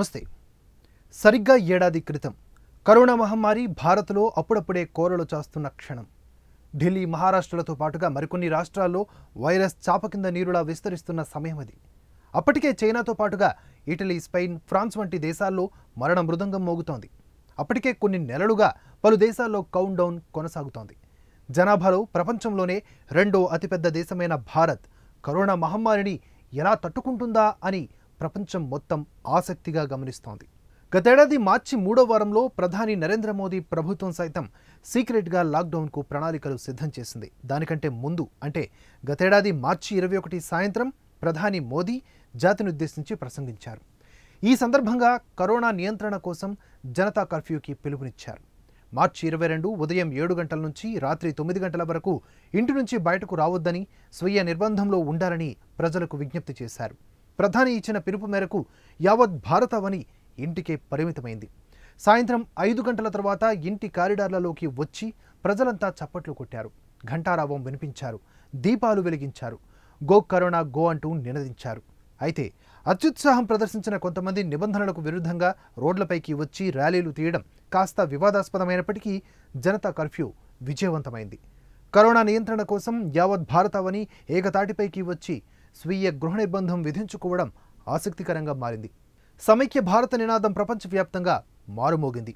నమస్తే సరిగ్గా ఏడాది క్రితం కరోనా మహమ్మారి భారత్లో అప్పుడప్పుడే కోరలు చాస్తున్న క్షణం ఢిల్లీ మహారాష్ట్రలతో పాటుగా మరికొన్ని రాష్ట్రాల్లో వైరస్ చాప కింద నీరులా విస్తరిస్తున్న సమయం అది అప్పటికే చైనాతో పాటుగా ఇటలీ స్పెయిన్ ఫ్రాన్స్ వంటి దేశాల్లో మరణ మృదంగం మోగుతోంది అప్పటికే కొన్ని నెలలుగా పలు దేశాల్లో కౌంట్ డౌన్ కొనసాగుతోంది జనాభాలో ప్రపంచంలోనే రెండో అతిపెద్ద దేశమైన భారత్ కరోనా మహమ్మారిని ఎలా తట్టుకుంటుందా అని ప్రపంచం మొత్తం ఆసక్తిగా గమనిస్తోంది గతేడాది మార్చి మూడో వారంలో ప్రధాని నరేంద్ర మోదీ ప్రభుత్వం సైతం సీక్రెట్గా లాక్డౌన్కు ప్రణాళికలు సిద్ధం చేసింది దానికంటే ముందు అంటే గతేడాది మార్చి ఇరవై ఒకటి సాయంత్రం ప్రధాని మోదీ జాతినుద్దేశించి ప్రసంగించారు ఈ సందర్భంగా కరోనా నియంత్రణ కోసం జనతా కర్ఫ్యూకి పిలుపునిచ్చారు మార్చి ఇరవై రెండు ఉదయం ఏడు గంటల నుంచి రాత్రి తొమ్మిది గంటల వరకు ఇంటి నుంచి బయటకు రావద్దని స్వీయ నిర్బంధంలో ఉండాలని ప్రజలకు విజ్ఞప్తి చేశారు ప్రధాని ఇచ్చిన పిలుపు మేరకు యావత్ వని ఇంటికే పరిమితమైంది సాయంత్రం ఐదు గంటల తర్వాత ఇంటి కారిడార్లలోకి వచ్చి ప్రజలంతా చప్పట్లు కొట్టారు ఘంటారావం వినిపించారు దీపాలు వెలిగించారు గో కరోనా గో అంటూ నినదించారు అయితే అత్యుత్సాహం ప్రదర్శించిన కొంతమంది నిబంధనలకు విరుద్ధంగా రోడ్లపైకి వచ్చి ర్యాలీలు తీయడం కాస్త వివాదాస్పదమైనప్పటికీ జనతా కర్ఫ్యూ విజయవంతమైంది కరోనా నియంత్రణ కోసం యావత్ భారతావని ఏకతాటిపైకి వచ్చి స్వీయ గృహ నిర్బంధం విధించుకోవడం ఆసక్తికరంగా మారింది సమైక్య భారత నినాదం ప్రపంచవ్యాప్తంగా మారుమోగింది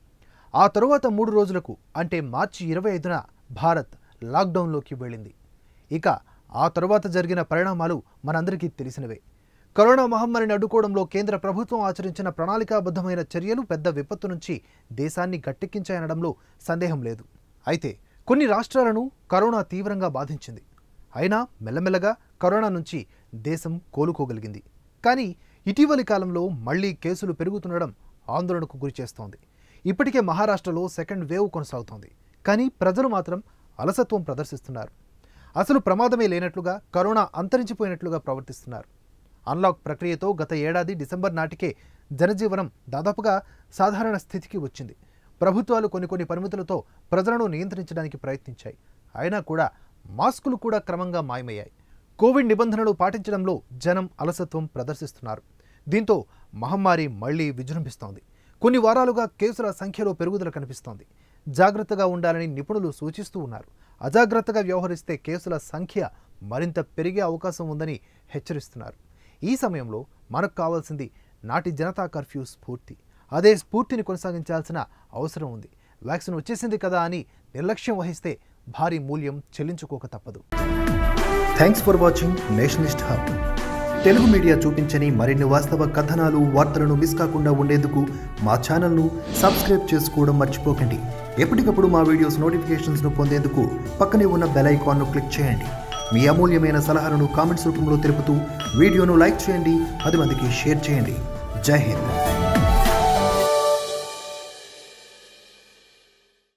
ఆ తరువాత మూడు రోజులకు అంటే మార్చి ఇరవై ఐదున భారత్ లాక్డౌన్లోకి వెళ్ళింది ఇక ఆ తరువాత జరిగిన పరిణామాలు మనందరికీ తెలిసినవే కరోనా మహమ్మారిని అడ్డుకోవడంలో కేంద్ర ప్రభుత్వం ఆచరించిన ప్రణాళికాబద్ధమైన చర్యలు పెద్ద విపత్తు నుంచి దేశాన్ని గట్టెక్కించాయనడంలో సందేహం లేదు అయితే కొన్ని రాష్ట్రాలను కరోనా తీవ్రంగా బాధించింది అయినా మెల్లమెల్లగా కరోనా నుంచి దేశం కోలుకోగలిగింది కానీ ఇటీవలి కాలంలో మళ్లీ కేసులు పెరుగుతుండడం ఆందోళనకు గురిచేస్తోంది ఇప్పటికే మహారాష్ట్రలో సెకండ్ వేవ్ కొనసాగుతోంది కానీ ప్రజలు మాత్రం అలసత్వం ప్రదర్శిస్తున్నారు అసలు ప్రమాదమే లేనట్లుగా కరోనా అంతరించిపోయినట్లుగా ప్రవర్తిస్తున్నారు అన్లాక్ ప్రక్రియతో గత ఏడాది డిసెంబర్ నాటికే జనజీవనం దాదాపుగా సాధారణ స్థితికి వచ్చింది ప్రభుత్వాలు కొన్ని కొన్ని పరిమితులతో ప్రజలను నియంత్రించడానికి ప్రయత్నించాయి అయినా కూడా మాస్కులు కూడా క్రమంగా మాయమయ్యాయి కోవిడ్ నిబంధనలు పాటించడంలో జనం అలసత్వం ప్రదర్శిస్తున్నారు దీంతో మహమ్మారి మళ్లీ విజృంభిస్తోంది కొన్ని వారాలుగా కేసుల సంఖ్యలో పెరుగుదల కనిపిస్తోంది జాగ్రత్తగా ఉండాలని నిపుణులు సూచిస్తూ ఉన్నారు అజాగ్రత్తగా వ్యవహరిస్తే కేసుల సంఖ్య మరింత పెరిగే అవకాశం ఉందని హెచ్చరిస్తున్నారు ఈ సమయంలో మనకు కావాల్సింది నాటి జనతా కర్ఫ్యూ స్ఫూర్తి అదే స్ఫూర్తిని కొనసాగించాల్సిన అవసరం ఉంది వ్యాక్సిన్ వచ్చేసింది కదా అని నిర్లక్ష్యం వహిస్తే భారీ మూల్యం చెల్లించుకోక తప్పదు thanks for watching Nationalist Hub Telugu media చూపించని మరిన్ని వాస్తవ కథనాలు వార్తలను మిస్ కాకుండా ఉండేందుకు మా ఛానల్ను సబ్స్క్రైబ్ చేసుకోవడం మర్చిపోకండి ఎప్పటికప్పుడు మా వీడియోస్ నోటిఫికేషన్స్ను పొందేందుకు పక్కనే ఉన్న బెల్ ఐకాన్ను క్లిక్ చేయండి మీ అమూల్యమైన సలహాలను కామెంట్స్ రూపంలో తెలుపుతూ వీడియోను లైక్ చేయండి పది మందికి షేర్ చేయండి జై హింద్